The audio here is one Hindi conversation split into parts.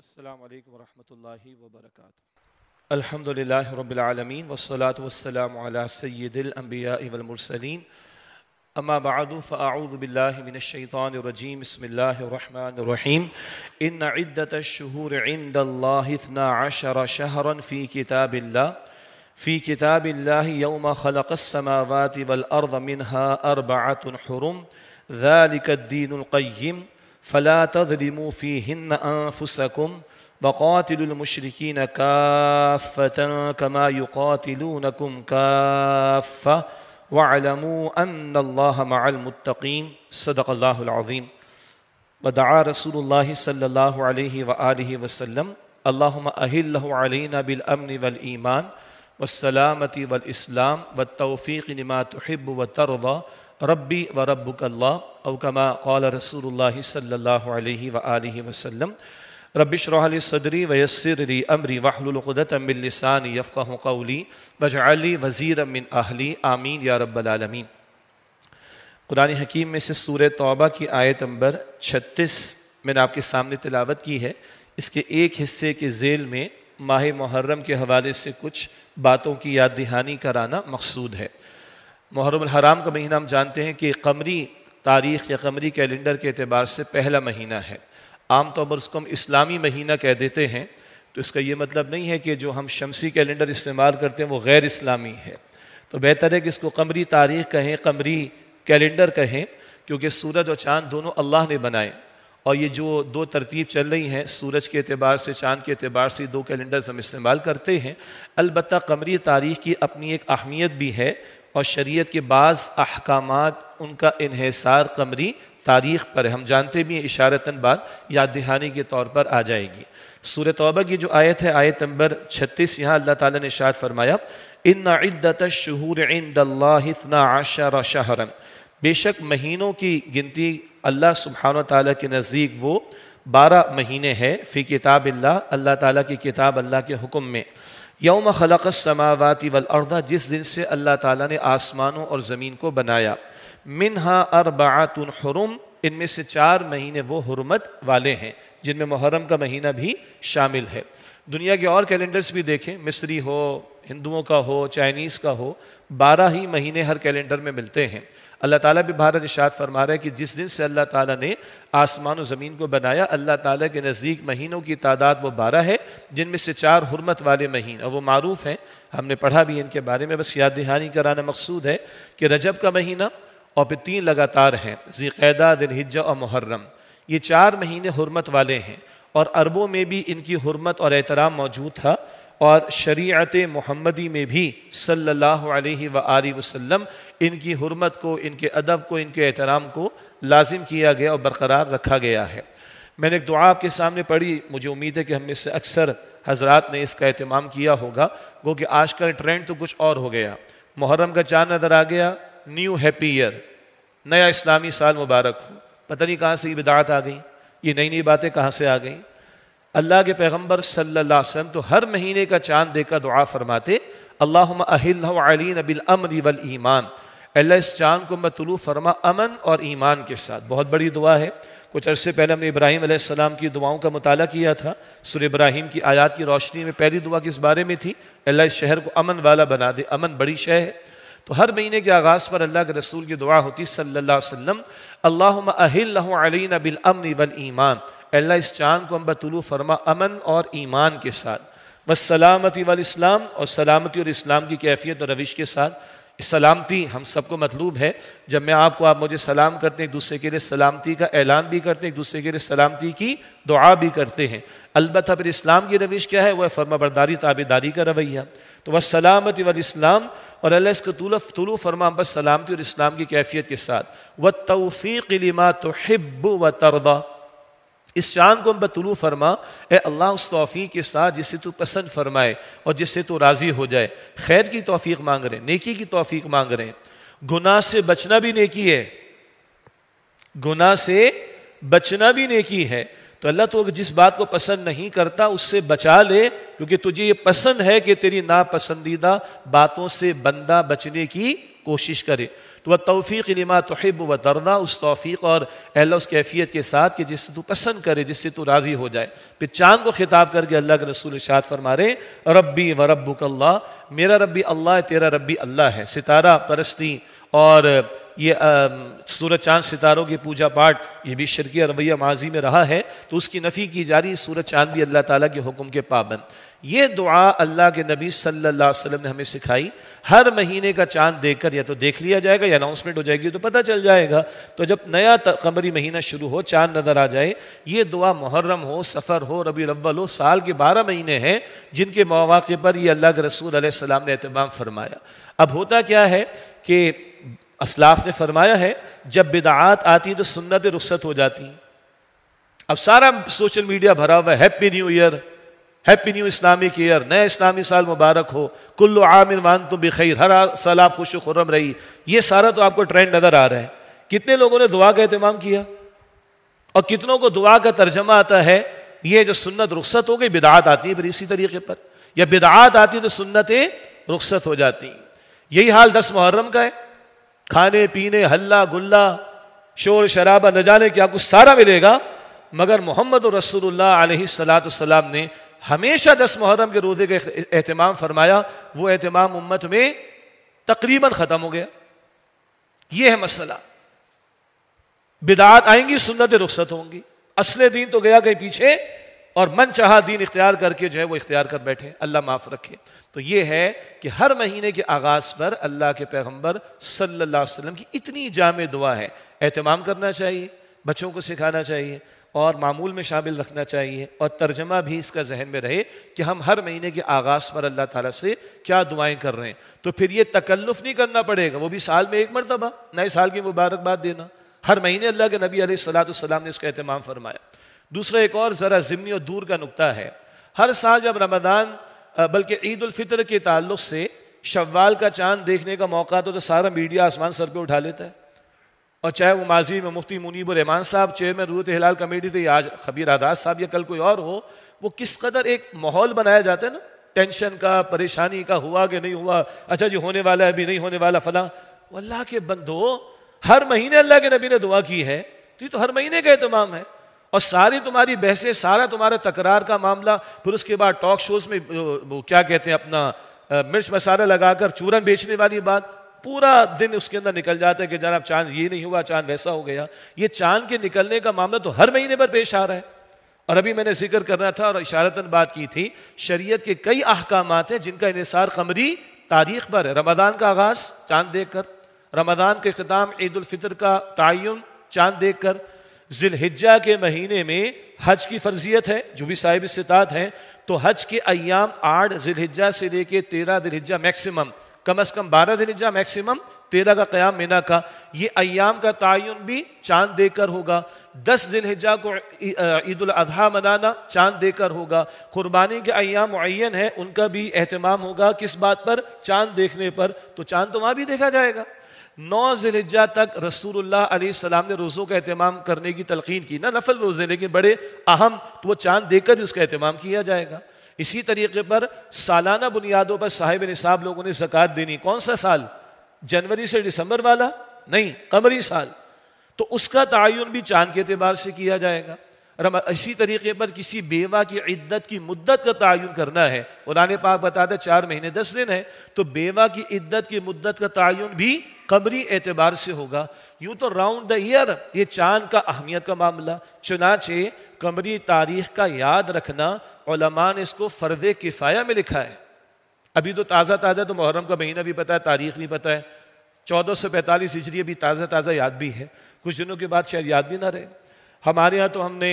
السلام عليكم ورحمة الله وبركاته الحمد لله رب العالمين والصلاة والسلام على سيد الأنبياء والمرسلين أما بعد فأعوذ بالله من الشيطان الرجيم بسم الله الرحمن الرحيم إن عدة الشهور عند الله اثنا عشر شهرا في كتاب الله في كتاب الله يوم خلق السماوات والأرض منها أربعة حرم ذلك الدين القيم فلا تظلموا فيهن أنفسكم وقاتلوا المشركين كافة كما يقاتلونكم كافة واعلموا أن الله مع المتقين صدق الله العظيم ودعا رسول الله صلى الله عليه وآله وسلم اللهم أهله علينا بالأمن والإيمان والسلامة والإسلام والتوفيق لما تحب وترضى रब्बी व रब्बुक अल्लाह अवकमा कौल रसूल सल्ला वसलम रबिश रहली सदरी वयसरली अमरी वाहलखुदत अमिलसान यफ़ा कौली वजाली वज़ीर अमिन अहली आमीन या रबालमीन कुरान हकीम में से सूर तौबा की आयत नंबर छत्तीस मैंने आपके सामने तिलावत की है इसके एक हिस्से के जेल में माह मुहर्रम के हवाले से कुछ बातों की याद दहानी कराना मकसूद है मुहर्रम हराम का महीना हम जानते हैं कि कमरी तारीख या कमरी कैलेंडर के अतबार से पहला महीना है आम तौर पर उसको हम इस्लामी महीना कह देते हैं तो इसका यह मतलब नहीं है कि जो हम शमसी कैलेंडर इस्तेमाल करते हैं वो गैर इस्लामी है तो बेहतर है कि इसको कमरी तारीख कहें कमरी कैलेंडर कहें क्योंकि सूरज और चाँद दोनों अल्लाह ने बनाए और ये जो दो तरतीब चल रही हैं सूरज के अतबार से चाँद के अतबार से दो कैलेंडर हम इस्तेमाल करते हैं अलबत् कमरी तारीख की अपनी एक अहमियत भी है और शरीयत के बाद अहकाम उनका इहसार कमरी तारीख पर है हम जानते भी हैं इशारता बात याद दहानी के तौर पर आ जाएगी सूर तौबा की जो आयत है आयत नंबर छत्तीस यहाँ अल्लाह ताला ने इशार फरमाया इन इद्दत शहूर इतना आशा शहरन बेशक महीनों की गिनती अल्लाह सुबहान ताली के नज़दीक वो बारह महीने हैं फ़ी किताब अल्लाह अल्लाह ताली की किताब अल्लाह के हुक्म में यौम खलक समावती वल अर्दा जिस दिन से अल्लाह ताला ने आसमानों और ज़मीन को बनाया मिन हा अरबातुन हरुम इनमें से चार महीने वो हरमत वाले हैं जिनमें मुहर्रम का महीना भी शामिल है दुनिया के और कैलेंडर्स भी देखें मिस्री हो हिंदुओं का हो चाइनीज़ का हो बारह ही महीने हर कैलेंडर में मिलते हैं अल्लाह ताला भी भारत इशात फरमा रहा है कि जिस दिन से अल्लाह ताला ने आसमान और ज़मीन को बनाया अल्लाह ताला के नज़दीक महीनों की तादाद वो बारह है जिनमें से चार हरमत वाले महीने और वो मरूफ़ हैं हमने पढ़ा भी इनके बारे में बस याद दहानी कराना मकसूद है कि रजब का महीना और फिर तीन लगातार हैं ज़ीक़ैदा दिलहिजा और मुहर्रम ये चार महीने हरमत वाले हैं और अरबों में भी इनकी हरमत और एहतराम मौजूद था और शरीत मोहम्मदी में भी सल्लल्लाहु अलैहि सल्ला वसल्लम इनकी हरमत को इनके अदब को इनके एहतराम को लाजिम किया गया और बरकरार रखा गया है मैंने एक दुआ आपके सामने पढ़ी मुझे उम्मीद है कि हम में से अक्सर हजरात ने इसका अहतमाम किया होगा क्योंकि कि आज का ट्रेंड तो कुछ और हो गया मुहर्रम का चांद नज़र आ गया न्यू हैप्पी ईयर नया इस्लामी साल मुबारक हो पता नहीं कहाँ से ये बिदात आ गई ये नई नई बातें कहाँ से आ गई अल्लाह के पैगम्बर सल्ला तो हर महीने का चांद देकर दुआ फरमाते अल्लाह अहिल अमन वल ईमान अल्लाह इस चांद को मतलू फरमा अमन और ईमान के साथ बहुत बड़ी दुआ है कुछ अरसे पहले हमने इब्राहिम आसमाम की दुआओं का मताल किया था सुर इब्राहिम की आयात की रोशनी में पहली दुआ किस बारे में थी अल्लाह इस शहर को अमन वाला बना दे अमन बड़ी शह है तो हर महीने के आगाज़ पर अल्लाह के रसूल की दुआ होती सल्ला वसम अल्लाह बिल अमन बल ईमान अल्लाह इस चाँद को हम बतलू फरमा अमन और ईमान के साथ बस सलामती वाल इस्लाम और सलामती और इस्लाम की कैफियत और रविश के साथ सलामती हम सबको मतलूब है जब मैं आपको आप मुझे सलाम करते हैं एक दूसरे के लिए सलामती का ऐलान भी करते हैं एक दूसरे के लिए सलामती की दुआ भी करते हैं अलबत् फिर इस्लाम की रविश क्या है वह फर्मा बरदारी ताबेदारी का रवैया तो वह सलामती वाल इस्लाम और अल्लाह इसको तुलु फरमा बस सलामती और इस्लाम की कैफियत के साथ व तोफ़ी लिमा तो हिब्ब व तरदा इस चांद को हम बतलू फरमा ए अल्लाह उस तोफ़ी के साथ जिसे तू पसंद फरमाए और जिससे तू राज़ी हो जाए खैर की तोफ़ी मांग रहे हैं नेकी की तोफ़ी मांग रहे हैं गुनाह से बचना भी नेकी है गुनाह से बचना भी नेकी है तो अल्लाह तो जिस बात को पसंद नहीं करता उससे बचा ले क्योंकि तुझे ये पसंद है कि तेरी नापसंदीदा बातों से बंदा बचने की कोशिश करे तो वह तोफ़ी लिमा तोहब व तरना उस तोफ़ी और अल्लाह उस कैफियत के साथ कि जिससे तू पसंद करे जिससे तू राज़ी हो जाए फिर चांद को खिताब करके अल्लाह के रसूल शाद फरमा रहे रबी व रब्बुक अल्लाह मेरा रबी अल्लाह तेरा रबी अल्लाह है सितारा परस्ती और ये सूरज चांद सितारों की पूजा पाठ ये भी शर्किया रवैया माजी में रहा है तो उसकी नफ़ी की जा रही सूरज चांद भी अल्लाह ताला के हुक्म के पाबंद ये दुआ अल्लाह के नबी सल्लल्लाहु अलैहि वसल्लम ने हमें सिखाई हर महीने का चांद देखकर या तो देख लिया जाएगा या अनाउंसमेंट हो जाएगी तो पता चल जाएगा तो जब नया कमरी महीना शुरू हो चांद नज़र आ जाए ये दुआ मुहर्रम हो सफ़र हो रबी अव्वल हो साल के बारह महीने हैं जिनके मौाक़े पर यह अल्लाह के रसूल सलाम ने अहतमाम फरमाया अब होता क्या है कि असलाफ ने फरमाया है जब बिदात आती तो सुन्नत रुखसत हो जाती हैं अब सारा सोशल मीडिया भरा हुआ happy new year happy new Islamic year नया इस्लामी साल मुबारक हो कुल्लो आमिन वान तुम बिखैर हर साल आप खुश खुरम रही ये सारा तो आपको ट्रेंड नज़र आ रहा है कितने लोगों ने दुआ का अहतमाम किया और कितनों को दुआ का तर्जमा आता है ये जो सुन्नत रुखसत हो गई बिदात आती है फिर इसी तरीके पर या बिदात आती है तो सुन्नतें रुखसत हो जाती यही हाल दस मुहर्रम का है खाने पीने हल्ला गुल्ला शोर शराबा न जाने क्या कुछ सारा मिलेगा मगर मोहम्मद रसोल्ला ने हमेशा दस मुहर्रम के रोज़े का एहतमाम फरमाया वो अहतमाम उम्मत में तकरीबन ख़त्म हो गया यह है मसला बिदात आएंगी सुन्नत रुख्सत होंगी असले दिन तो गया कहीं पीछे और मन चाह दीन इख्तियार करके जो है वो इख्तियार कर बैठे अल्लाह माफ़ रखे तो ये है कि हर महीने के आगाज़ पर अल्लाह के पैगम्बर सल्ला वसम की इतनी जाम दुआ है अहतमाम करना चाहिए बच्चों को सिखाना चाहिए और मामूल में शामिल रखना चाहिए और तर्जमा भी इसका जहन में रहे कि हम हर महीने के आगाज़ पर अल्लाह ताला से क्या दुआएं कर रहे हैं तो फिर ये तकल्लुफ़ नहीं करना पड़ेगा वो भी साल में एक मरतबा नए साल की मुबारकबाद देना हर महीने अल्लाह के नबी सलाम ने इसका अहतमाम फरमाया दूसरा एक और ज़रा ज़िमनी और दूर का नुकता है हर साल जब रमदान बल्कि ईद फितर के ताल्लुक से शवाल का चांद देखने का मौका तो, तो सारा मीडिया आसमान सर पर उठा लेता है और चाहे वो माजी में मुफ्ती मुनीब रहमान साहब चेयरमैन रूत हिलाल कमेटी थे आज खबीर आदाज साहब या कल कोई और हो वो किस कदर एक माहौल बनाया जाता है ना टेंशन का परेशानी का हुआ कि नहीं हुआ अच्छा जी होने वाला है अभी नहीं होने वाला फला अल्लाह के बंदो हर महीने अल्लाह के नबी ने दुआ की है तो ये तो हर महीने का एहतमाम है और सारी तुम्हारी बहसें सारा तुम्हारा तकरार का मामला फिर उसके बाद टॉक शोज में वो क्या कहते हैं अपना मिर्च मसाला लगाकर चूरन बेचने वाली बात पूरा दिन उसके अंदर निकल जाता है कि जनाब चांद ये नहीं हुआ चांद वैसा हो गया ये चांद के निकलने का मामला तो हर महीने पर पेश आ रहा है और अभी मैंने जिक्र करना था और इशारतन बात की थी शरीयत के कई अहकाम हैं जिनका इसार कमरी तारीख पर है रमदान का आगाज चांद देखकर रमदान के खिताम ईद उल फितर का तयन चांद देखकर जिलहिजा के महीने में हज की फर्जियत है जो भी साहिब सितात हैं तो हज के अयाम आठ जिलहिजा से लेके तेरह दिलहिजा मैक्सिमम कम अज़ कम बारह दिलहिजा मैक्सिमम तेरह का क़याम मीना का ये अयाम का तयन भी चांद देकर होगा दस जिलहिजा को ईद अजहा मनाना चांद देकर होगा कुर्बानी के अयाम मुन है उनका भी अहतमाम होगा किस बात पर चांद देखने पर तो चांद तो वहाँ भी देखा जाएगा नौ जिलजा तक रसूलुल्लाह सलाम ने रोज़ों का अहतमाम करने की तलकीन की ना नफल रोज़े लेकिन बड़े अहम तो वो चांद देकर ही उसका अहतमाम किया जाएगा इसी तरीके पर सालाना बुनियादों पर साहिब निसाब लोगों ने जक़ात देनी कौन सा साल जनवरी से दिसंबर वाला नहीं कमरी साल तो उसका तयन भी चांद के अतबार से किया जाएगा इसी तरीके पर किसी बेवा की इद्दत की मुद्दत का तयन करना है कुरान पाक बताता चार महीने दस दिन है तो बेवा की इद्दत की मुद्दत का तयन भी कमरी एतबार से होगा यूं तो राउंड द ईयर ये चांद का अहमियत का मामला चुनाचे कमरी तारीख का याद रखना ओलमा ने इसको फ़र्द किफ़ाया में लिखा है अभी तो ताज़ा ताज़ा तो मुहर्रम का महीना भी पता है तारीख भी पता है चौदह सौ पैंतालीस हिजरी अभी ताज़ा ताज़ा याद भी है कुछ दिनों के बाद शायद याद भी ना रहे हमारे यहाँ तो हमने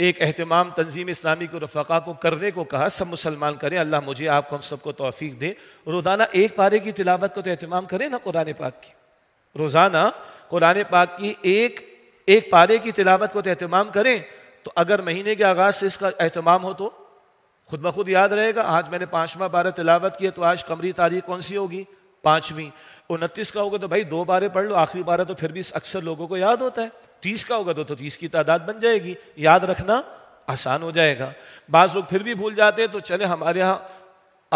एक अहतमाम तंजीम इस्लामी को रफ़ा को करने को कहा सब मुसलमान करें अल्लाह मुझे आपको हम सबको तोफ़ी दें रोज़ाना एक पारे की तिलावत को तो अहतमाम करें ना कुरान पाक की रोज़ाना कुरान पाक की एक एक पारे की तिलावत को तो अहतमाम करें तो अगर महीने के आगाज़ से इसका अहतमाम हो तो खुद ब खुद याद रहेगा आज मैंने पाँचवा बारह तिलावत किया तो आज कमरी तारीख कौन सी होगी पांचवी उनतीस का होगा तो भाई दो बारे पढ़ लो आखिरी बारह तो फिर भी अक्सर लोगों को याद होता है तीस का होगा तो, तो तीस की तादाद बन जाएगी याद रखना आसान हो जाएगा बाज़ लोग फिर भी भूल जाते हैं तो चले हमारे यहाँ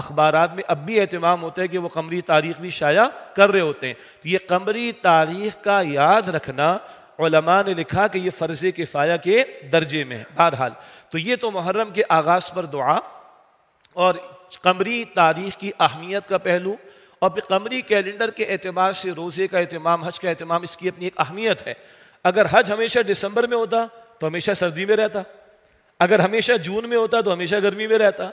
अखबार में अब भी अहतमाम होता है कि वो कमरी तारीख भी शाया कर रहे होते हैं तो ये कमरी तारीख का याद रखना ने लिखा कि ये फ़र्ज़ के फ़ाया के दर्जे में है बहरहाल तो ये तो मुहर्रम के आगाज़ पर दुआ और कमरी तारीख की अहमियत का पहलू और फिर कमरी कैलेंडर के अतबार से रोज़े का अहतमाम हज का अहतमाम इसकी अपनी एक अहमियत है अगर हज हमेशा दिसंबर में होता तो हमेशा सर्दी में रहता अगर हमेशा जून में होता तो हमेशा गर्मी में रहता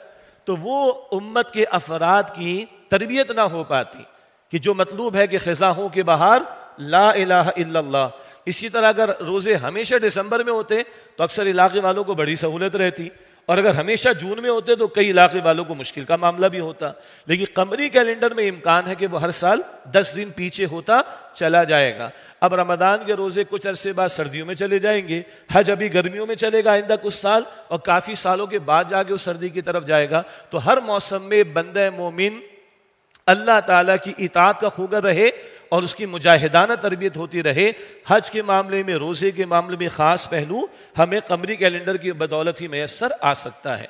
तो वो उम्मत के अफराद की तरबियत ना हो पाती कि जो मतलूब है कि खजा हो के बाहर ला इला इसी तरह अगर रोज़े हमेशा दिसंबर में होते तो अक्सर इलाके वालों को बड़ी सहूलत रहती और अगर हमेशा जून में होते तो कई इलाके वालों को मुश्किल का मामला भी होता लेकिन कमरी कैलेंडर में इम्कान है कि वो हर साल दस दिन पीछे होता चला जाएगा अब रमदान के रोज़े कुछ अरसे बाद सर्दियों में चले जाएंगे हज अभी गर्मियों में चलेगा आइंदा कुछ साल और काफ़ी सालों के बाद जाके वो सर्दी की तरफ जाएगा तो हर मौसम में बंद मोमिन अल्लाह ताला की इतात का खूगर रहे और उसकी मुजाहिदाना तरबियत होती रहे हज के मामले में रोज़े के मामले में ख़ास पहलू हमें कमरी कैलेंडर की बदौलत ही मैसर आ सकता है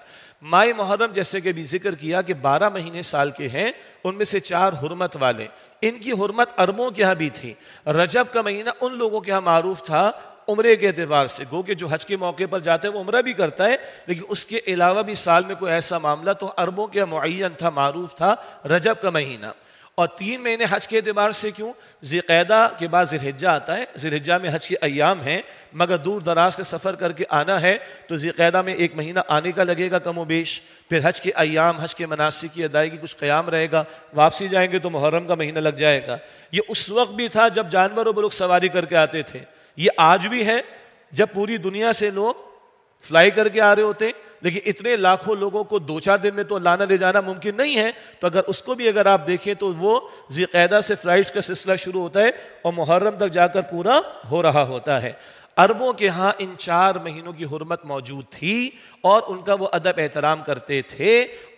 माए मुहर्रम जैसे कि भी जिक्र किया कि 12 महीने साल के हैं उनमें से चार हुरमत वाले इनकी हुरमत अरबों के यहाँ भी थी रजब का महीना उन लोगों के यहाँ मारूफ था उम्र के अतबार से गो के जो हज के मौके पर जाते हैं वो उम्र भी करता है लेकिन उसके अलावा भी साल में कोई ऐसा मामला तो अरबों के मुन था मारूफ था रजब का महीना और तीन महीने हज के अतबार से क्यों जिकैदा के बाद जिलहिजा आता है जिलहिजा में हज के अयाम हैं मगर दूर दराज का सफ़र करके आना है तो जिकैदा में एक महीना आने का लगेगा कम बेश फिर हज के अयाम हज के मनासिक की अदायगी कुछ क़्याम रहेगा वापसी जाएंगे तो मुहर्रम का महीना लग जाएगा ये उस वक्त भी था जब जानवरों पर लोग सवारी करके आते थे ये आज भी है जब पूरी दुनिया से लोग फ्लाई करके आ रहे होते हैं देखिए इतने लाखों लोगों को दो चार दिन में तो लाना ले जाना मुमकिन नहीं है तो अगर उसको भी अगर आप देखें तो वो जीकैदा से फ्लाइट्स का सिलसिला शुरू होता है और मुहर्रम तक जाकर पूरा हो रहा होता है अरबों के यहाँ इन चार महीनों की हरमत मौजूद थी और उनका वो अदब एहतराम करते थे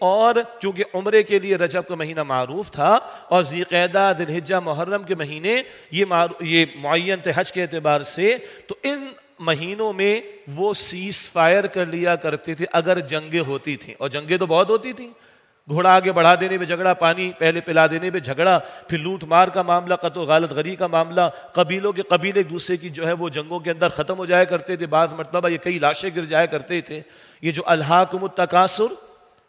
और क्योंकि उम्र के लिए रजब का महीना मरूफ था और जीदा दिलहिजा मुहर्रम के महीने ये ये मुन थे हज के अतबार से तो इन महीनों में वो सीज फायर कर लिया करते थे अगर जंगे होती थी और जंगे तो बहुत होती थी घोड़ा आगे बढ़ा देने पे झगड़ा पानी पहले पिला देने पे झगड़ा फिर लूट मार का मामला कतो गलत गरी का मामला कबीलों के कबीले एक दूसरे की जो है वो जंगों के अंदर ख़त्म हो जाया करते थे बाद मरतबा ये कई लाशें गिर जाया करते थे ये जो अल्हाकुम तकासुर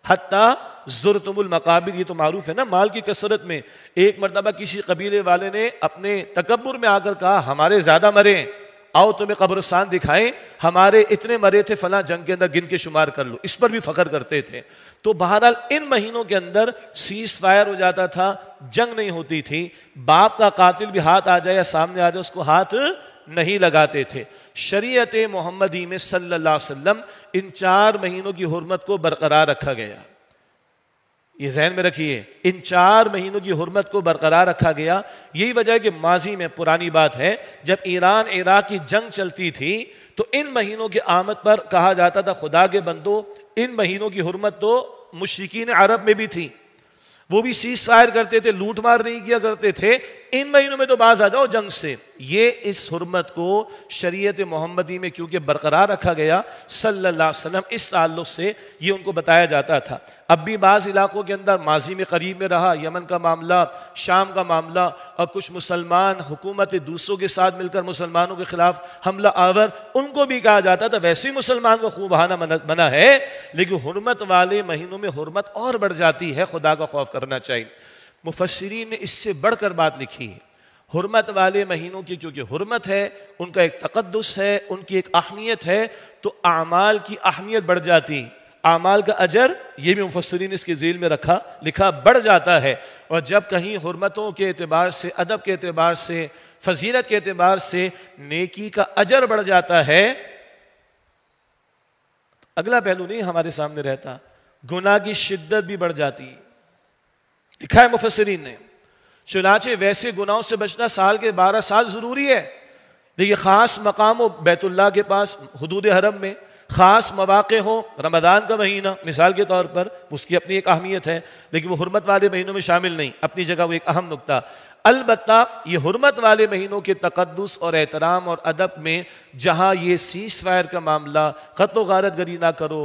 हती मकाबिर ये तो मारूफ है ना माल की कसरत में एक मरतबा किसी कबीले वाले ने अपने तकबर में आकर कहा हमारे ज़्यादा मरे आओ तुम्हें कब्रस्तान दिखाएं हमारे इतने मरे थे फला जंग के अंदर गिन के शुमार कर लो इस पर भी फख्र करते थे तो बहरहाल इन महीनों के अंदर सीज फायर हो जाता था जंग नहीं होती थी बाप का कातिल भी हाथ आ जाए या सामने आ जाए उसको हाथ नहीं लगाते थे शरीय मोहम्मदी में सल्लल्लाहु इन चार महीनों की हरमत को बरकरार रखा गया ये जहन में रखिए इन चार महीनों की हरमत को बरकरार रखा गया यही वजह है कि माजी में पुरानी बात है जब ईरान इराक की जंग चलती थी तो इन महीनों की आमद पर कहा जाता था खुदा के बंदो इन महीनों की हरमत तो मुश्किन अरब में भी थी वो भी शीश शायर करते थे लूट मार नहीं किया करते थे इन महीनों में तो बाज आ जाओ जंग से ये इस हरमत को शरीयत मोहम्मदी में क्योंकि बरकरार रखा गया सल्लल्लाहु अलैहि वसल्लम इस ताल्लुक से ये उनको बताया जाता था अब भी बाज़ इलाक़ों के अंदर माजी में करीब में रहा यमन का मामला शाम का मामला और कुछ मुसलमान हुकूमत दूसरों के साथ मिलकर मुसलमानों के ख़िलाफ़ हमला आवर उनको भी कहा जाता था वैसे ही मुसलमान को खूब बहाना बना है लेकिन हरमत वाले महीनों में हरमत और बढ़ जाती है खुदा का खौफ करना चाहिए मुफसरीन ने इससे बढ़कर बात लिखी है हरमत वाले महीनों की क्योंकि हरमत है उनका एक तकदस है उनकी एक अहमियत है तो आमाल की अहमियत बढ़ जाती आमाल का अजर ये भी मुफसरीन इसके जेल में रखा लिखा बढ़ जाता है और जब कहीं हरमतों के अतबार से अदब के अतबार से फजीरत के अतबार से नेकी का अजर बढ़ जाता है अगला पहलू नहीं हमारे सामने रहता गुनाह की शिद्दत भी बढ़ जाती है लिखा है मुफसरीन ने चुनाचे वैसे गुनाहों से बचना साल के बारह साल ज़रूरी है देखिए ख़ास मकाम हो बैतुल्ला के पास हदूद हरम में ख़ास मौाक़े हों रमदान का महीना मिसाल के तौर पर उसकी अपनी एक अहमियत है लेकिन वो हरमत वाले महीनों में शामिल नहीं अपनी जगह वो एक अहम नुकता अलबत् ये हरमत वाले महीनों के तकदस और एहतराम और अदब में जहाँ ये सीज फायर का मामला ख़त गारत गरी ना करो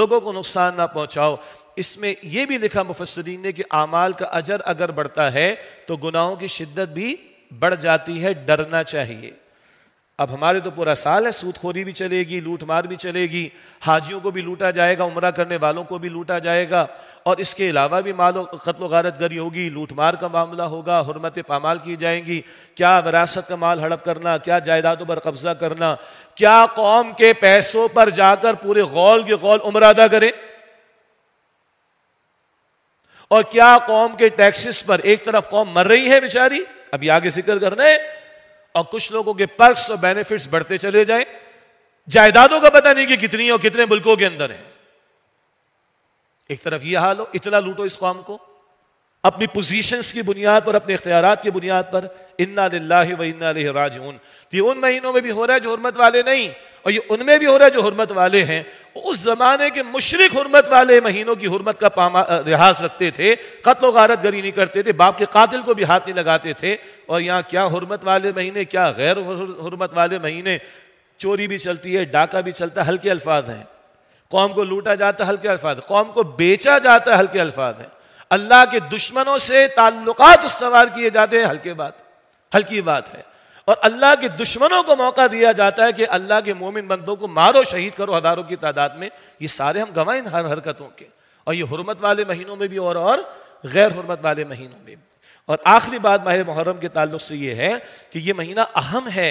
लोगों को नुकसान ना पहुँचाओ इसमें यह भी लिखा मुफसरीन ने कि आमाल का अजर अगर बढ़ता है तो गुनाहों की शिद्दत भी बढ़ जाती है डरना चाहिए अब हमारे तो पूरा साल है सूदखोरी भी चलेगी लूटमार भी चलेगी हाजियों को भी लूटा जाएगा उम्र करने वालों को भी लूटा जाएगा और इसके अलावा भी मालो कत्ल गारत गरी होगी लूटमार का मामला होगा हरमत पामाल की जाएंगी क्या विरासत का माल हड़प करना क्या जायदादों पर कब्जा करना क्या कौम के पैसों पर जाकर पूरे गौल के गौल उम्र अदा करें और क्या कौम के टैक्सेस पर एक तरफ कौम मर रही है बेचारी अभी आगे जिक्र रहे हैं और कुछ लोगों के पर्क्स और बेनिफिट्स बढ़ते चले जाएं जायदादों का पता नहीं कि कितनी और कितने मुल्कों के अंदर है एक तरफ यह हाल हो इतना लूटो इस कौम को अपनी पोजीशंस की बुनियाद पर अपने इख्तियार की बुनियाद पर इन्ना लाही व इन्ना राजून ये उन महीनों में भी हो रहा है जो हरमत वाले नहीं और ये उनमें भी हो रहा है जो हरमत वाले हैं उस जमाने के मुशरक हरमत वाले महीनों की हरमत का पामा रिहाज रखते थे कत्लो गारत गरी नहीं करते थे बाप के कातिल को भी हाथ नहीं लगाते थे और यहाँ क्या हरमत वाले महीने क्या गैर हरमत वाले महीने चोरी भी चलती है डाका भी चलता है हल्के अल्फाज हैं कौम को लूटा जाता है हल्के अल्फाज कौम को बेचा जाता है हल्के अल्फाज हैं अल्लाह के दुश्मनों से ताल्लुकात उस सवार किए जाते हैं हल्के बात हल्की बात है और अल्लाह के दुश्मनों को मौका दिया जाता है कि अल्लाह के मोमिन बंदों को मारो शहीद करो हज़ारों की तादाद में ये सारे हम गवाए हर हरकतों के और ये हरमत वाले महीनों में भी और और गैर हरमत वाले महीनों में भी और आखिरी बात माहिर मुहर्रम के ताल्लुक से ये है कि ये महीना अहम है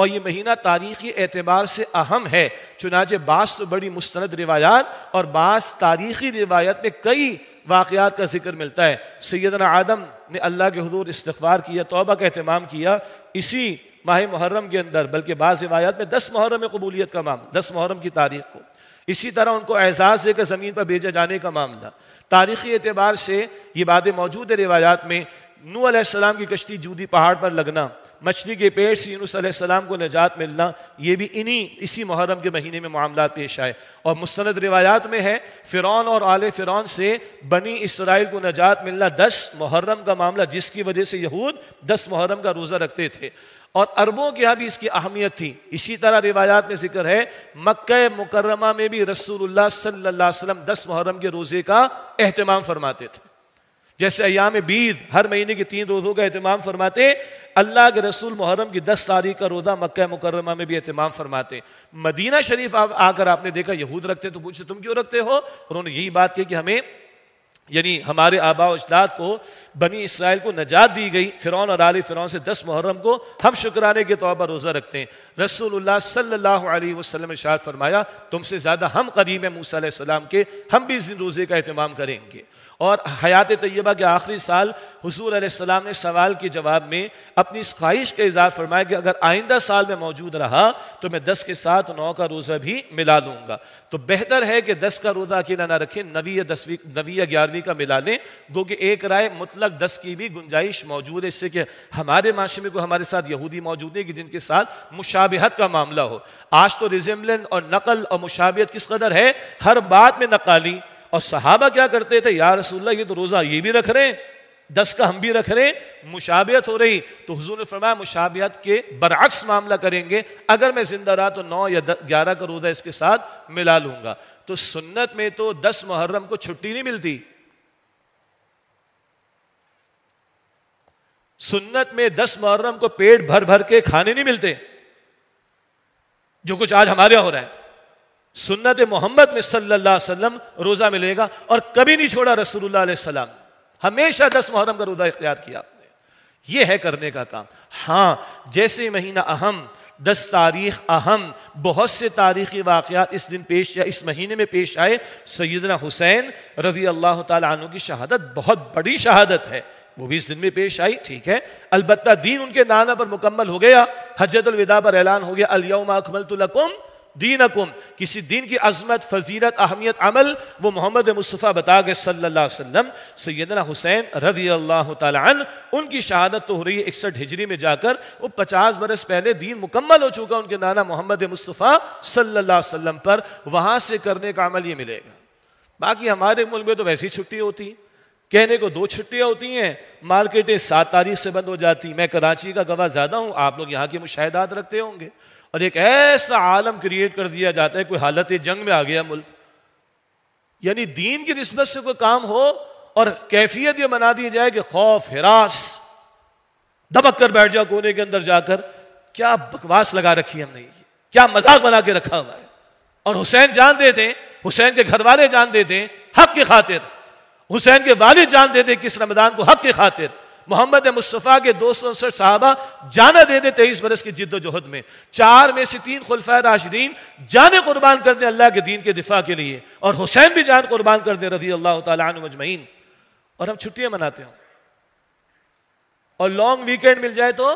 और ये महीना तारीख़ी एतबार से अहम है चुनाचे बास तो बड़ी मुस्ंद रिवायात और बास तारीख़ी रिवायत में कई वाक़ात का जिक्र मिलता है सैदना आदम ने अल्लाह के हजूर इस्तफ़ार किया तोबा का अहतमाम किया इसी माह मुहर्रम के अंदर बल्कि बाज़ रिवायात में दस मुहर्रम कबूलियत का मामला दस मुहर्रम की तारीख को इसी तरह उनको एहसास देकर ज़मीन पर भेजा जाने का मामला तारीख़ी एतबार से ये बातें मौजूद है रिवायात में नू आसमाम की कश्ती जूदी पहाड़ पर लगना मछली के पेट से यूनुसम को निजात मिलना ये भी इन्हीं इसी मुहर्रम के महीने में मामला पेश आए और मुस्ंद रिवायात में है फ़िरौन और आल फ़िरौन से बनी इसराइल को निजात मिलना दस मुहर्रम का मामला जिसकी वजह से यहूद दस मुहर्रम का रोज़ा रखते थे और अरबों के यहाँ भी इसकी अहमियत थी इसी तरह रिवायात में जिक्र है मक्का मुकरमा में भी रसूलुल्लाह सल्लल्लाहु अलैहि वसल्लम दस मुहर्रम के रोज़े का अहतमाम फरमाते थे जैसे अयाम बीज हर महीने के तीन रोज़ों का अहतमाम फरमाते अल्लाह के रसूल मुहर्रम की दस तारीख का रोज़ा मक्का मुकरमा में भी अहतमाम फरमाते मदीना शरीफ आप आकर आपने देखा यहूद रखते तो पूछे तुम क्यों रखते हो उन्होंने यही बात की कि हमें यानी हमारे आबा अजदाद को बनी इसराइल को नजात दी गई फ़िरौन और आल फिर से दस मुहर्रम को हम शुक्राने के तौर पर रोज़ा रखते हैं रसूलुल्लाह सल्लल्लाहु अलैहि वसल्लम इशाद फरमाया तुमसे ज़्यादा हम करीब हैं मूसा सलाम के हम भी इस दिन रोज़े का अहतमाम करेंगे और हयात तय्यबा के आखिरी साल हजूर आसमाम ने सवाल के जवाब में अपनी इस ख्वाहिश का इजहार फरमाया कि अगर आइंदा साल में मौजूद रहा तो मैं दस के साथ नौ का रोज़ा भी मिला लूँगा तो बेहतर है कि दस का रोज़ा अकेला ना रखें नवी या दसवीं नवी या ग्यारहवीं का मिला लें गो कि एक राय मुतलक दस की भी गुंजाइश मौजूद है इससे कि हमारे माशरे को हमारे साथ यहूदी मौजूद है कि जिनके साथ मुशाबहत का मामला हो आज तो रिजम्बलेंस और नकल और मुशाबियत किस कदर है हर बात में नकाली और सहाबा क्या करते थे यार रसुल्ला ये तो रोज़ा ये भी रख रहे हैं दस का हम भी रख रहे हैं मुशाबियत हो रही तो हजूर ने फरमाया मुशाबियत के बरक्स मामला करेंगे अगर मैं जिंदा रहा तो नौ या ग्यारह का रोज़ा इसके साथ मिला लूंगा तो सुन्नत में तो दस मुहर्रम को छुट्टी नहीं मिलती सुन्नत में दस मुहर्रम को पेट भर भर के खाने नहीं मिलते जो कुछ आज हमारे यहां हो रहा है सुन्नत मोहम्मद में सल्लल्लाहु रोज़ा मिलेगा और कभी नहीं छोड़ा रसूलुल्लाह हमेशा दस मुहर्रम का रोज़ा इख्तियार किया आपने ये है करने का काम हाँ जैसे महीना अहम दस तारीख अहम बहुत से तारीखी वाकत इस दिन पेश या इस महीने में पेश आए सैदना हुसैन रजी अल्लाह तु की शहादत बहुत बड़ी शहादत है वो भी इस दिन में पेश आई ठीक है अलबत् दीन उनके नाना पर मुकम्मल हो गया हजरतलविदा पर ऐलान हो गया अलयम अकमल लकुम दीन अकुम किसी दीन की अजमत फजीरत अहमियत अमल वो मोहम्मद मुस्तफ़ा बता गए सल्ला सैदना हुसैन रजी अल्लाह तन उनकी शहादत तो हो रही है इकसठ हिजरी में जाकर वो पचास बरस पहले दीन मुकम्मल हो चुका उनके नाना मोहम्मद मुस्तफ़ा सल्ला वसम पर वहाँ से करने का अमल ये मिलेगा बाकी हमारे मुल्क में तो वैसी छुट्टी होती है कहने को दो छुट्टियां होती हैं मार्केटें सात तारीख से बंद हो जाती मैं कराची का गवाह ज़्यादा हूँ आप लोग यहाँ के मुशाह रखते होंगे और एक ऐसा आलम क्रिएट कर दिया जाता है कोई हालत जंग में आ गया मुल्क यानी दीन की नस्बत से कोई काम हो और कैफियत यह बना दी जाए कि खौफ हिरास दबक कर बैठ जाओ कोने के अंदर जाकर क्या बकवास लगा रखी हमने ये क्या मजाक बना के रखा हुआ है और हुसैन जान देते हुसैन के घर वाले जान देते हक की खातिर हुसैन के वालिद जान देते किस रमदान को हक की खातिर मोहम्मद मुस्तफ़ा के दो सौ उनसठ साहबा जाना दे दे तेईस बरस की जिद्दोजहद में चार में से तीन खुलफा राशिदीन जान कुर्बान कर दें अल्लाह के दीन के दिफा के लिए और हुसैन भी जान कुर्बान कर दें रजी अल्लाह तजमैन और हम छुट्टियां मनाते हो और लॉन्ग वीकेंड मिल जाए तो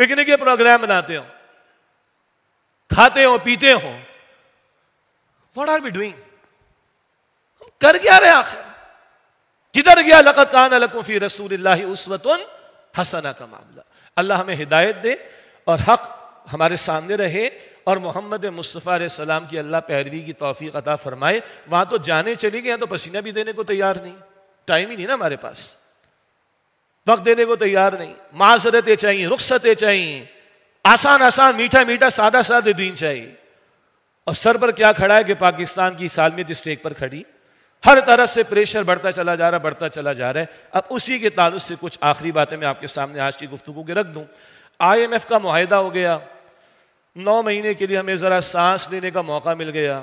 पिकनिक के प्रोग्राम बनाते हो खाते हो पीते हो वट आर वी डूइंग हम कर क्या रहे आखिर किधर गया लकत कान लकूफ़ी रसूल उसवत हसना का मामला अल्लाह हमें हिदायत दे और हक हमारे सामने रहे और मोहम्मद मुस्तफ़ा सलाम की अल्लाह पैरवी की तोफ़ी अता फरमाए वहाँ तो जाने चले गए तो पसीना भी देने को तैयार नहीं टाइम ही नहीं ना हमारे पास वक्त देने को तैयार नहीं माजरतें चाहिए रुख्सतें चाहिए आसान आसान मीठा मीठा सादा सादा दिन चाहिए और सर पर क्या खड़ा है कि पाकिस्तान की सालमियत स्टेज पर खड़ी हर तरह से प्रेशर बढ़ता चला जा रहा बढ़ता चला जा रहा है अब उसी के ताल्लुक से कुछ आखिरी बातें मैं आपके सामने आज की गुफ्तु के रख दूँ आई का माहिदा हो गया नौ महीने के लिए हमें ज़रा सांस लेने का मौका मिल गया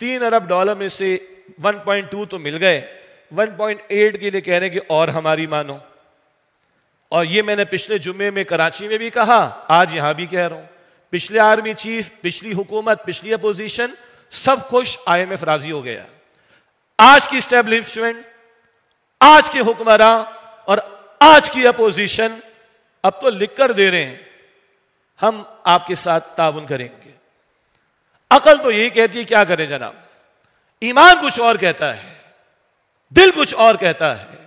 तीन अरब डॉलर में से 1.2 तो मिल गए 1.8 के लिए कह रहे हैं कि और हमारी मानो और ये मैंने पिछले जुम्मे में कराची में भी कहा आज यहाँ भी कह रहा हूँ पिछले आर्मी चीफ पिछली हुकूमत पिछली अपोजिशन सब खुश आईएमएफ राजी हो गया आज की स्टैब्लिशमेंट आज के हुक्मरान और आज की अपोजिशन अब तो लिख कर दे रहे हैं हम आपके साथ ताउन करेंगे अकल तो यही कहती है क्या करें जनाब ईमान कुछ और कहता है दिल कुछ और कहता है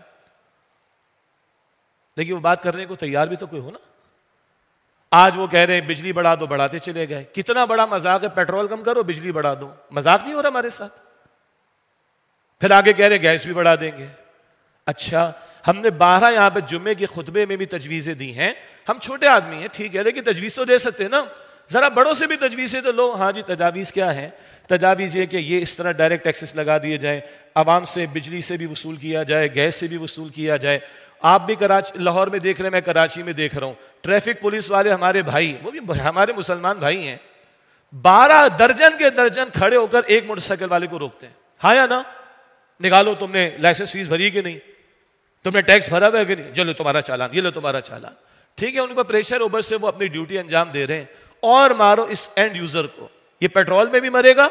लेकिन वो बात करने को तैयार भी तो कोई हो ना आज वो कह रहे हैं बिजली बढ़ा दो बढ़ाते चले गए कितना बड़ा मजाक है पेट्रोल कम करो बिजली बढ़ा दो मजाक नहीं हो रहा हमारे साथ फिर आगे कह रहे गैस भी बढ़ा देंगे अच्छा हमने बारह यहां पर जुम्मे के खुतबे में भी तजवीज़ें दी हैं हम छोटे आदमी हैं ठीक है लेकिन तजवीज़ तो दे सकते हैं ना ज़रा बड़ों से भी तजवीज़ें तो लो हाँ जी तजावीज़ क्या है तजावीज़ ये कि ये इस तरह डायरेक्ट टैक्सेस लगा दिए जाए आवाम से बिजली से भी वसूल किया जाए गैस से भी वसूल किया जाए आप भी कराची लाहौर में देख रहे हैं मैं कराची में देख रहा हूँ ट्रैफिक पुलिस वाले हमारे भाई वो भी हमारे मुसलमान भाई हैं बारह दर्जन के दर्जन खड़े होकर एक मोटरसाइकिल वाले को रोकते हैं हाँ या ना निकालो तुमने लाइसेंस फीस भरी कि नहीं तुमने टैक्स भरा हुआ कि नहीं चलो तुम्हारा चालान ये लो तुम्हारा चालान ठीक है उनको प्रेशर ओबर से वो अपनी ड्यूटी अंजाम दे रहे हैं और मारो इस एंड यूजर को ये पेट्रोल में भी मरेगा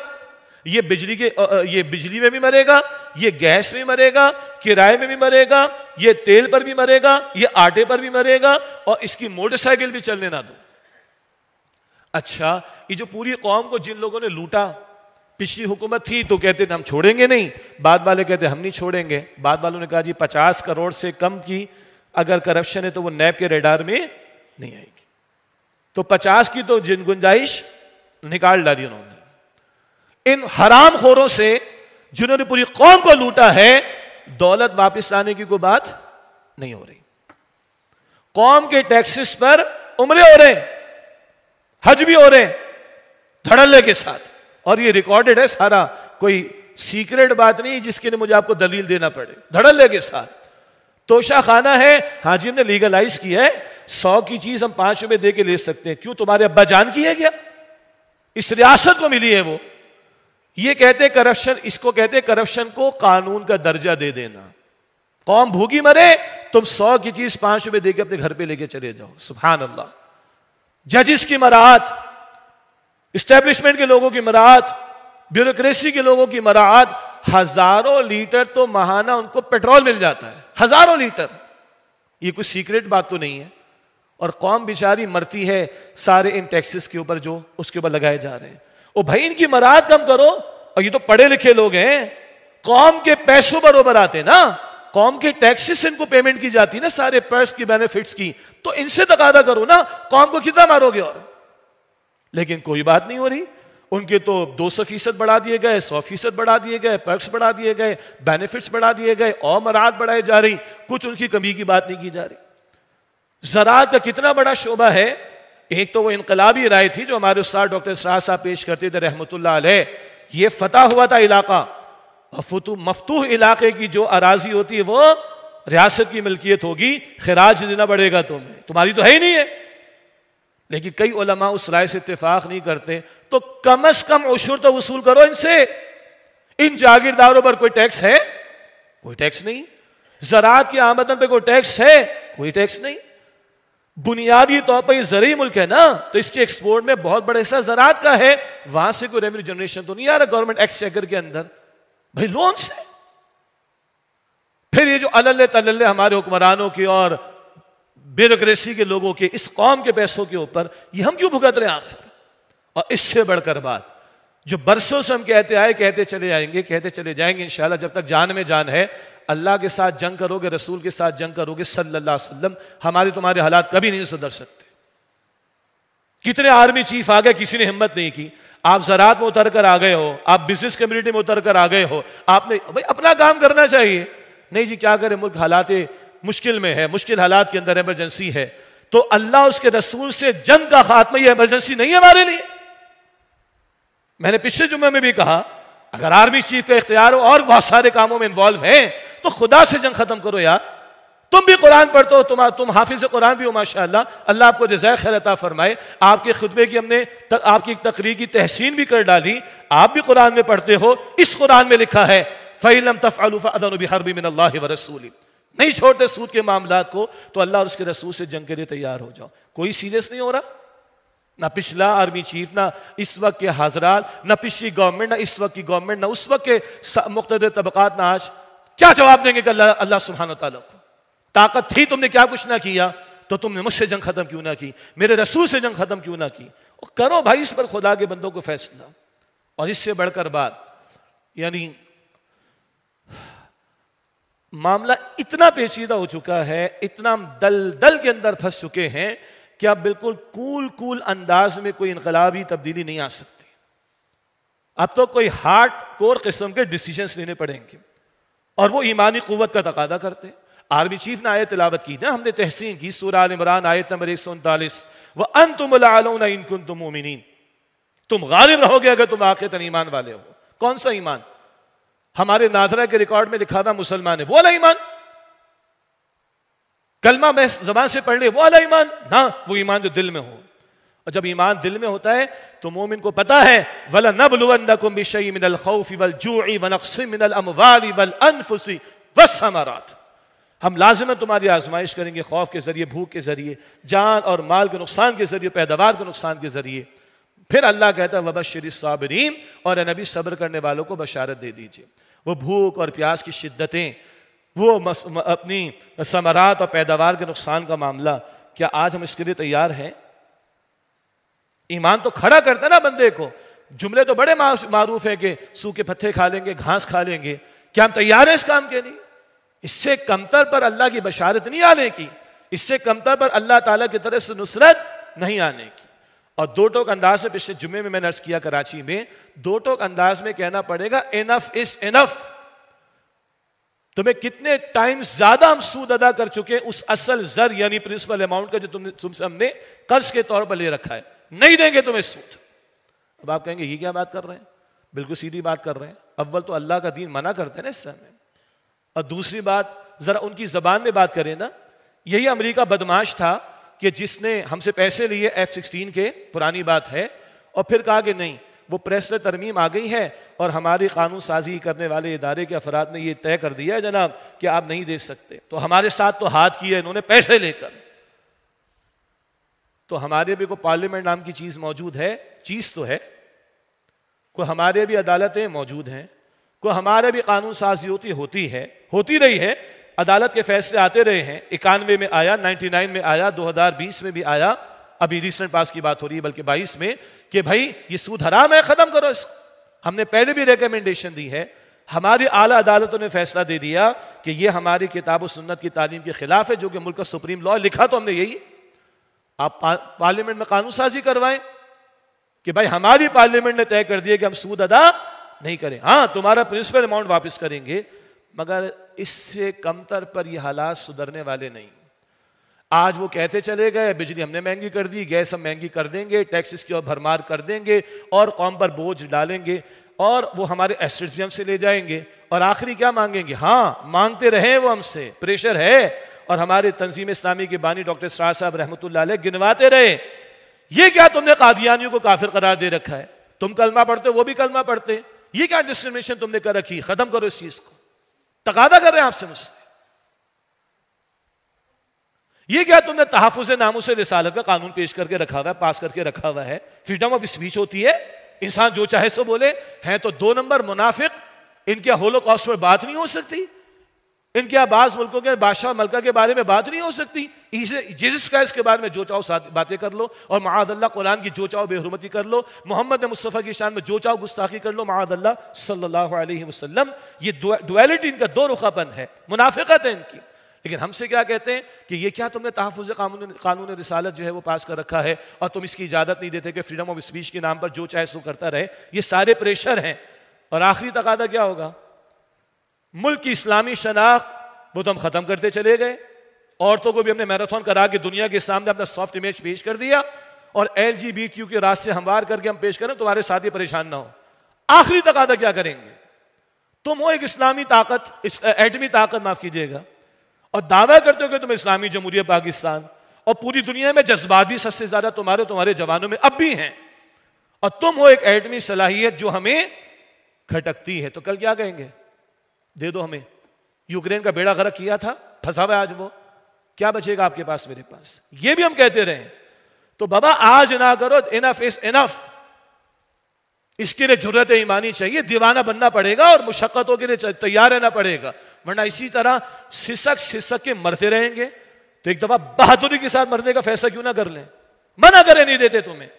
ये बिजली के ये बिजली में भी मरेगा ये गैस में मरेगा किराए में भी मरेगा ये तेल पर भी मरेगा ये आटे पर भी मरेगा और इसकी मोटरसाइकिल भी चलने ना दो अच्छा ये जो पूरी कौम को जिन लोगों ने लूटा पिछली हुकूमत थी तो कहते थे हम छोड़ेंगे नहीं बाद वाले कहते हम नहीं छोड़ेंगे बाद वालों ने कहा जी पचास करोड़ से कम की अगर करप्शन है तो वो नैब के रेडार में नहीं आएगी तो पचास की तो जिन गुंजाइश निकाल डाली उन्होंने इन हराम खोरों से जिन्होंने पूरी कौम को लूटा है दौलत वापस लाने की कोई बात नहीं हो रही कौम के टैक्सेस पर उमरे हो रहे हज भी हो रहे धड़ल्ले के साथ और ये रिकॉर्डेड है सारा कोई सीक्रेट बात नहीं जिसके लिए मुझे आपको दलील देना पड़े धड़ल्ले के साथ तोशा खाना है हाजिम ने लीगलाइज किया है सौ की चीज हम पांच रुपए दे के ले सकते हैं क्यों तुम्हारे अब्बा जान की है क्या इस रियासत को मिली है वो ये कहते करप्शन इसको कहते करप्शन को कानून का दर्जा दे देना कौम भूगी मरे तुम सौ की चीज पांच रुपए देकर अपने घर पे लेके चले जाओ सुबह अल्लाह जजिस की मराहत स्टैब्लिशमेंट के लोगों की मराहत ब्यूरोक्रेसी के लोगों की मराहत हजारों लीटर तो महाना उनको पेट्रोल मिल जाता है हजारों लीटर ये कोई सीक्रेट बात तो नहीं है और कौम बिचारी मरती है सारे इन टैक्सेस के ऊपर जो उसके ऊपर लगाए जा रहे हैं ओ भाई इनकी मराहत कम करो और ये तो पढ़े लिखे लोग हैं कौम के पैसों बरोबर आते ना कौम के टैक्सेस इनको पेमेंट की जाती है ना सारे पर्स की बेनिफिट्स की तो इनसे तकादा करो ना कौम को कितना मारोगे और लेकिन कोई बात नहीं हो रही उनके तो 200 फीसद बढ़ा दिए गए 100 फीसद बढ़ा दिए गए पैक्स बढ़ा दिए गए बेनिफिट्स बढ़ा दिए गए और मराहत बढ़ाई जा रही कुछ उनकी कमी की बात नहीं की जा रही ज़रात का कितना बड़ा शोबा है एक तो वो इनकलाबी राय थी जो हमारे उस्ताद डॉक्टर सराज साहब पेश करते थे रहमतुल्ला ये फतह हुआ था इलाका और फतू मफतूह इलाके की जो अराजी होती है वो रियासत की मिल्कियत होगी खराज देना पड़ेगा तुम्हें तुम्हारी तो है ही नहीं है लेकिन कई उलमा उस राय से इतफाक नहीं करते तो कम अज कम उशर तो वसूल करो इनसे इन जागीरदारों पर कोई टैक्स है कोई टैक्स नहीं जरात की आमदन पर कोई टैक्स है कोई टैक्स नहीं बुनियादी तौर पर यह जरिए मुल्क है ना तो इसके एक्सपोर्ट में बहुत बड़ा हिस्सा जरात का है वहां से कोई रेवेन्यू जनरेशन तो नहीं आ रहा गवर्नमेंट एक्सचेकर के अंदर भाई लोन से फिर ये जो अल्ले तल्ले हमारे हुक्मरानों की और ब्यूरोक्रेसी के लोगों के इस कौम के पैसों के ऊपर ये हम क्यों भुगत रहे आखिर और इससे बढ़कर बात जो बरसों से हम कहते आए कहते चले आएंगे कहते चले जाएंगे इंशाल्लाह जब तक जान में जान है अल्लाह के साथ जंग करोगे रसूल के साथ जंग करोगे सल्लल्लाहु अलैहि वसल्लम हमारे तुम्हारे हालात कभी नहीं सुधर सकते कितने आर्मी चीफ आ गए किसी ने हिम्मत नहीं की आप जरात में उतर कर आ गए हो आप बिजनेस कम्युनिटी में उतर कर आ गए हो आपने भाई अपना काम करना चाहिए नहीं जी क्या करें मुल्क हालात मुश्किल में है मुश्किल हालात के अंदर एमरजेंसी है तो अल्लाह उसके रसूल से जंग का खात्मा यह एमरजेंसी नहीं है हमारे लिए मैंने पिछले जुम्मे में भी कहा अगर आर्मी चीफ का इख्तियार हो और बहुत सारे कामों में इन्वॉल्व हैं तो खुदा से जंग खत्म करो यार तुम भी कुरान पढ़ते हो तुम तुम हाफिज कुरान भी हो माशा अल्लाह आपको जजाय खैरता फरमाए आपके खुतबे की हमने तक, आपकी तकरीर की तहसीन भी कर डाली आप भी कुरान में पढ़ते हो इस कुरान में लिखा है फ़ैलम अलूफा अदनबी हरबी मिन व रसूली नहीं छोड़ते सूद के मामला को तो अल्लाह और उसके रसूल से जंग के लिए तैयार हो जाओ कोई सीरियस नहीं हो रहा ना पिछला आर्मी चीफ ना इस वक्त के हजरात ना पिछली गवर्नमेंट ना इस वक्त की गवर्नमेंट ना उस वक्त के मुख्त तबकात ना आज क्या जवाब देंगे अल्लाह अल्लाह सुबहान तला को ताकत थी तुमने क्या कुछ ना किया तो तुमने मुझसे जंग खत्म क्यों ना की मेरे रसूल से जंग खत्म क्यों ना की करो भाई इस पर खुदा के बंदों को फैसला और इससे बढ़कर बात यानी मामला इतना पेचीदा हो चुका है इतना दल दल के अंदर फंस चुके हैं कि आप बिल्कुल कूल कूल अंदाज में कोई इनकलाबी तब्दीली नहीं आ सकती अब तो कोई हार्ड कोर किस्म के डिसीजन लेने पड़ेंगे और वो ईमानी कुत का तकादा करते हैं आर्मी चीफ ने आयत तिलावत की ना हमने तहसीन की सूरा इमरान आयत नंबर एक सौ उनतालीस वह अन तुम तुम गालिब रहोगे अगर तुम आखिर ईमान वाले हो कौन सा ईमान हमारे नाजरा के रिकॉर्ड में लिखा था मुसलमान है वो अला ईमान कलमा मैं जबान से पढ़ ले वो अला ईमान ना वो ईमान जो दिल में हो और जब ईमान दिल में होता है तो मोमिन को पता है वला नबलुवन्नकुम मिनल खौफी वल जूई वनक्सिम मिनल अमवाली वल अनफुसी वस हमारा हम लाजमत तुम्हारी आजमाइश करेंगे खौफ के जरिए भूख के जरिए जान और माल के नुकसान के जरिए पैदावार के नुकसान के जरिए फिर अल्लाह कहता है वबशरी साबरीन और नबी सब्र करने वालों को बशारत दे दीजिए वो भूख और प्यास की शिद्दतें वो मस, म, अपनी समरात और पैदावार के नुकसान का मामला क्या आज हम इसके लिए तैयार हैं ईमान तो खड़ा करता ना बंदे को जुमले तो बड़े मारूफ हैं कि सूखे पत्थे खा लेंगे घास खा लेंगे क्या हम तैयार हैं इस काम के लिए इससे कमतर पर अल्लाह की बशारत नहीं आने की इससे कमतर पर अल्लाह ताला की तरफ से नुसरत नहीं आने की और दो टोक अंदाज में पिछले जुमे में मैंने अर्ज किया कराची में दो टोक अंदाज में कहना पड़ेगा इनफ इज इनफ तुम्हें कितने टाइम ज्यादा हम सूद अदा कर चुके हैं उस असल जर यानी प्रिंसिपल अमाउंट का जो तुमने तुमसे हमने कर्ज के तौर पर ले रखा है नहीं देंगे तुम्हें सूद अब आप कहेंगे ये क्या बात कर रहे हैं बिल्कुल सीधी बात कर रहे हैं अव्वल तो अल्लाह का दीन मना करते हैं ना इस समय और दूसरी बात जरा उनकी जबान में बात करें ना यही अमरीका बदमाश था कि जिसने हमसे पैसे लिए एफ सिक्सटीन के पुरानी बात है और फिर कहा कि नहीं वो प्रेस में तरमीम आ गई है और हमारी कानून साजी करने वाले इदारे के अफराद ने यह तय कर दिया है जनाब कि आप नहीं दे सकते तो हमारे साथ तो हाथ किया इन्होंने पैसे लेकर तो हमारे भी को पार्लियामेंट नाम की चीज मौजूद है चीज तो है को हमारे भी अदालतें मौजूद हैं को हमारे भी कानून साजी होती होती है होती रही है अदालत के फैसले आते रहे हैं इक्यानवे में आया 99 में आया 2020 में भी आया अभी रिसेंट पास की बात हो रही है बल्कि 22 में कि भाई ये सूद हराम है खत्म करो इसको हमने पहले भी रिकमेंडेशन दी है हमारी आला अदालतों ने फैसला दे दिया कि ये हमारी किताब सुन्नत की तालीम के खिलाफ है जो कि मुल्क का सुप्रीम लॉ लिखा तो हमने यही आप पा, पार्लियामेंट में कानून साजी करवाएं कि भाई हमारी पार्लियामेंट ने तय कर दिया कि हम सूद अदा नहीं करें हाँ तुम्हारा प्रिंसिपल अमाउंट वापस करेंगे मगर इससे कमतर पर यह हालात सुधरने वाले नहीं आज वो कहते चले गए बिजली हमने महंगी कर दी गैस हम महंगी कर देंगे टैक्सेस की और भरमार कर देंगे और कौम पर बोझ डालेंगे और वो हमारे एसेट्स भी हमसे ले जाएंगे और आखिरी क्या मांगेंगे हाँ मांगते रहे वो हमसे प्रेशर है और हमारे तंजीम इस्लामी के बानी डॉक्टर शाह साहब रहमत गिनवाते रहे ये क्या तुमने कादियानियों को काफिर करार दे रखा है तुम कलमा पढ़ते हो वो भी कलमा पढ़ते ये क्या डिस्क्रिमिनेशन तुमने कर रखी खत्म करो इस चीज को तकादा कर रहे हैं आपसे मुझसे ये क्या तुमने तहफुज नामों से रिसालत का कानून पेश करके रखा हुआ है पास करके रखा हुआ है फ्रीडम ऑफ स्पीच होती है इंसान जो चाहे सो बोले हैं तो दो नंबर मुनाफिक इनके होलो कॉस्ट में बात नहीं हो सकती इनके आबाज मुल्कों के बादशाह मलका के बारे में बात नहीं हो सकती इसे जीसस का इसके बारे में जो चाहो बातें कर लो और महादल्ला कुरान की जो चाहो बेहरमती कर लो मोहम्मद मुस्तफ़ा की शान में जो चाहो गुस्ताखी कर लो महादल्ला सल्लल्लाहु अलैहि वसल्लम ये डुअलिटी इनका दो रुखापन है मुनाफिकत है इनकी लेकिन हमसे क्या कहते हैं कि ये क्या तुमने तहफ़ कानून कानून रिसालत जो है वो पास कर रखा है और तुम इसकी इजाज़त नहीं देते कि फ्रीडम ऑफ स्पीच के नाम पर जो चाहे सो करता रहे ये सारे प्रेशर हैं और आखिरी तकादा क्या होगा मुल्क की इस्लामी शनाख्त वो तो हम ख़त्म करते चले गए औरतों को भी हमने मैराथन करा के दुनिया के सामने अपना सॉफ्ट इमेज पेश कर दिया और एल जी बी क्यू के रास्ते हमवार करके हम पेश करें तुम्हारे साथ ही परेशान ना हो आखिरी तकादा क्या करेंगे तुम हो एक इस्लामी ताकत इस, एटमी ताकत माफ कीजिएगा और दावा करते हो कि तुम इस्लामी जमहूरिया पाकिस्तान और पूरी दुनिया में जज्बाती सबसे ज्यादा तुम्हारे तुम्हारे जवानों में अब भी हैं और तुम हो एक एटमी सलाहियत जो हमें खटकती है तो कल क्या कहेंगे दे दो हमें यूक्रेन का बेड़ा गर्क किया था फंसा हुआ आज वो क्या बचेगा आपके पास मेरे पास ये भी हम कहते रहे तो बाबा आज ना करो इनफ इज इनफ इसके लिए जरूरत ईमानी चाहिए दीवाना बनना पड़ेगा और मुशक्क़तों के लिए तैयार रहना पड़ेगा वरना इसी तरह सिसक सिसक के मरते रहेंगे तो एक दफा बहादुरी के साथ मरने का फैसला क्यों ना कर लें मना करे नहीं देते तुम्हें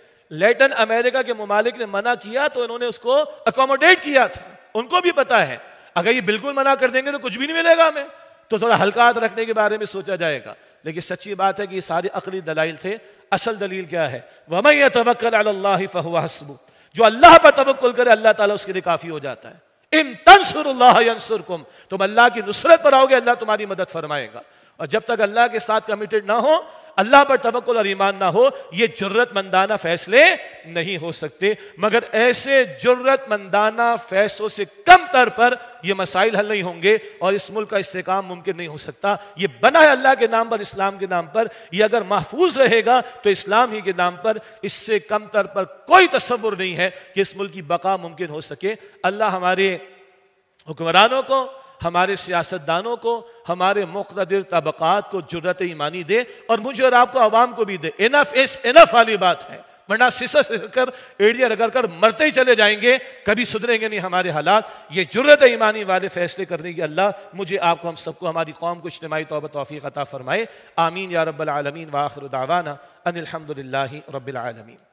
लेटिन अमेरिका के ममालिक ने मना किया तो इन्होंने उसको अकोमोडेट किया था उनको भी पता है अगर ये बिल्कुल मना कर देंगे तो कुछ भी नहीं मिलेगा हमें तो थोड़ा हल्का हाथ रखने के बारे में सोचा जाएगा लेकिन सच्ची बात है कि ये सारे अकली दलाइल थे असल दलील क्या है वमय तवक्ल अल्लाह फ़हुआसबू जो अल्लाह पर तवक्ल करे अल्लाह ताला उसके लिए काफ़ी हो जाता है इन तंसुर तुम अल्लाह की नुसरत पर आओगे अल्लाह तुम्हारी मदद फरमाएगा और जब तक अल्लाह के साथ कमिटेड ना हो अल्लाह पर तवक्ल और ईमान ना हो ये जरूरतमंदाना फैसले नहीं हो सकते मगर ऐसे जरूरतमंदाना फैसलों से कम तर पर ये मसाइल हल नहीं होंगे और इस मुल्क का इस्तेकाम मुमकिन नहीं हो सकता ये बना है अल्लाह के नाम पर इस्लाम के नाम पर यह अगर महफूज रहेगा तो इस्लाम ही के नाम पर इससे कम तर पर कोई तस्वुर नहीं है कि इस मुल्क की बका मुमकिन हो सके अल्लाह हमारे हुक्मरानों को हमारे सियासतदानों को हमारे मुख्तर तबक़ात को जरूरत ईमानी दे और मुझे और आपको आवाम को भी दे इनफ इस इनफ वाली बात है वरना सिसर सिसर कर एड़िया रगड़ कर मरते ही चले जाएंगे कभी सुधरेंगे नहीं हमारे हालात ये जरूरत ईमानी वाले फैसले करने की अल्लाह मुझे आपको हम सबको हमारी कौम को इज्तमाही तौब तोफ़ी अता फ़रमाए आमीन या रब्बल आलमीन वाखिर दावाना अनिलहमदिल्ला रब्बिल